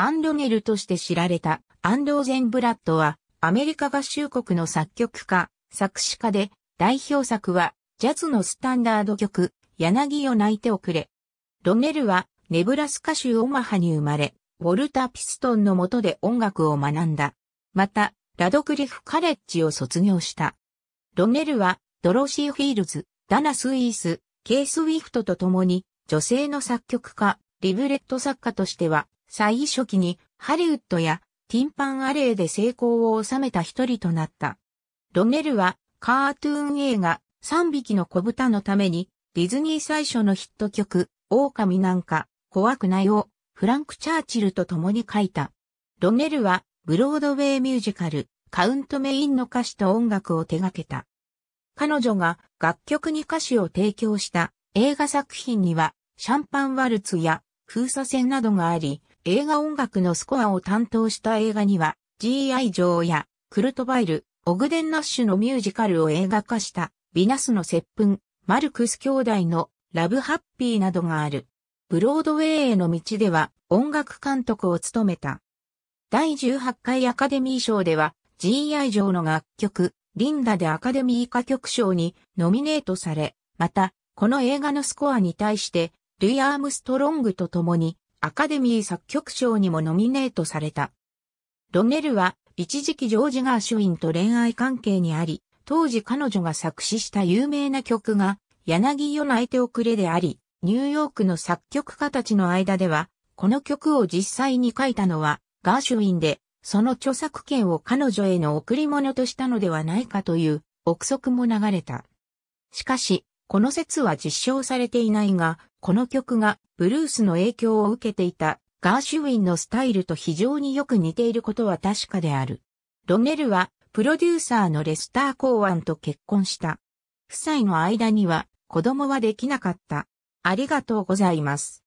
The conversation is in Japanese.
アン・ロネルとして知られたアン・ローゼンブラッドはアメリカ合衆国の作曲家、作詞家で代表作はジャズのスタンダード曲柳を泣いておくれ。ロネルはネブラスカ州オマハに生まれ、ウォルター・ピストンの下で音楽を学んだ。また、ラドクリフ・カレッジを卒業した。ロネルは、ドロシー・フィールズ、ダナ・スイース、ケイス・ウィフトと共に、女性の作曲家、リブレット作家としては、最初期にハリウッドやティンパンアレーで成功を収めた一人となった。ロネルはカートゥーン映画3匹の小豚のためにディズニー最初のヒット曲狼なんか怖くないをフランク・チャーチルと共に書いた。ロネルはブロードウェイミュージカルカウントメインの歌詞と音楽を手掛けた。彼女が楽曲に歌詞を提供した映画作品にはシャンパンワルツや封鎖線などがあり、映画音楽のスコアを担当した映画には、G.I. ジョーやクルトバイル、オグデン・ナッシュのミュージカルを映画化した、ヴィナスの接吻、マルクス兄弟のラブハッピーなどがある。ブロードウェイへの道では音楽監督を務めた。第18回アカデミー賞では G.I. ジョーの楽曲、リンダでアカデミー歌曲賞にノミネートされ、また、この映画のスコアに対してルイ・アームストロングと共にアカデミー作曲賞にもノミネートされた。ロネルは一時期ジョージ・ガーシュインと恋愛関係にあり、当時彼女が作詞した有名な曲が柳夜泣いておくれであり、ニューヨークの作曲家たちの間では、この曲を実際に書いたのはガーシュインで、その著作権を彼女への贈り物としたのではないかという憶測も流れた。しかし、この説は実証されていないが、この曲がブルースの影響を受けていたガーシュウィンのスタイルと非常によく似ていることは確かである。ロネルはプロデューサーのレスター・コーアンと結婚した。夫妻の間には子供はできなかった。ありがとうございます。